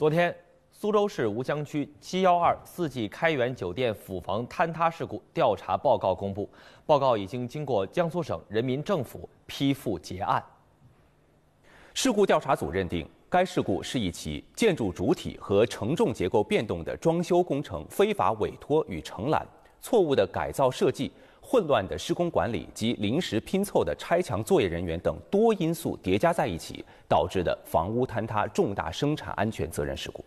昨天，苏州市吴江区七幺二四季开元酒店辅房坍塌事故调查报告公布，报告已经经过江苏省人民政府批复结案。事故调查组认定，该事故是一起建筑主体和承重结构变动的装修工程非法委托与承揽、错误的改造设计。混乱的施工管理及临时拼凑的拆墙作业人员等多因素叠加在一起，导致的房屋坍塌重大生产安全责任事故。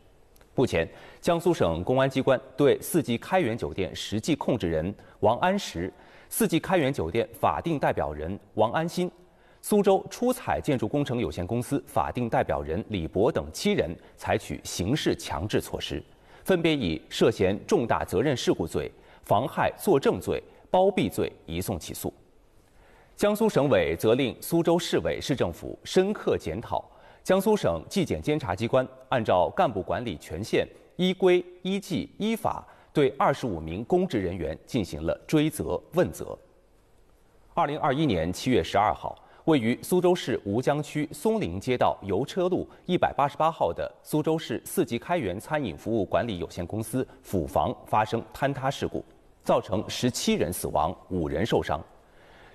目前，江苏省公安机关对四季开元酒店实际控制人王安石、四季开元酒店法定代表人王安新、苏州出彩建筑工程有限公司法定代表人李博等七人采取刑事强制措施，分别以涉嫌重大责任事故罪、妨害作证罪。包庇罪移送起诉，江苏省委责令苏州市委市政府深刻检讨，江苏省纪检监察机关按照干部管理权限依规依纪依法对二十五名公职人员进行了追责问责。二零二一年七月十二号，位于苏州市吴江区松陵街道油车路一百八十八号的苏州市四季开源餐饮服务管理有限公司辅房发生坍塌事故。造成十七人死亡，五人受伤。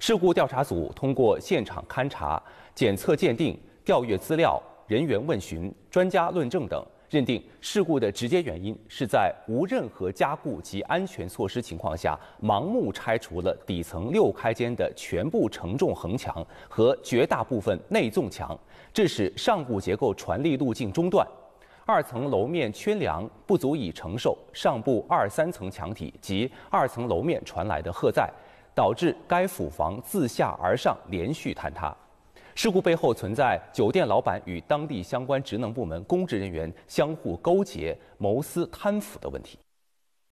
事故调查组通过现场勘查、检测鉴定、调阅资料、人员问询、专家论证等，认定事故的直接原因是在无任何加固及安全措施情况下，盲目拆除了底层六开间的全部承重横墙和绝大部分内纵墙，致使上部结构传力路径中断。二层楼面缺梁，不足以承受上部二三层墙体及二层楼面传来的荷载，导致该辅房自下而上连续坍塌。事故背后存在酒店老板与当地相关职能部门公职人员相互勾结、谋私贪腐的问题。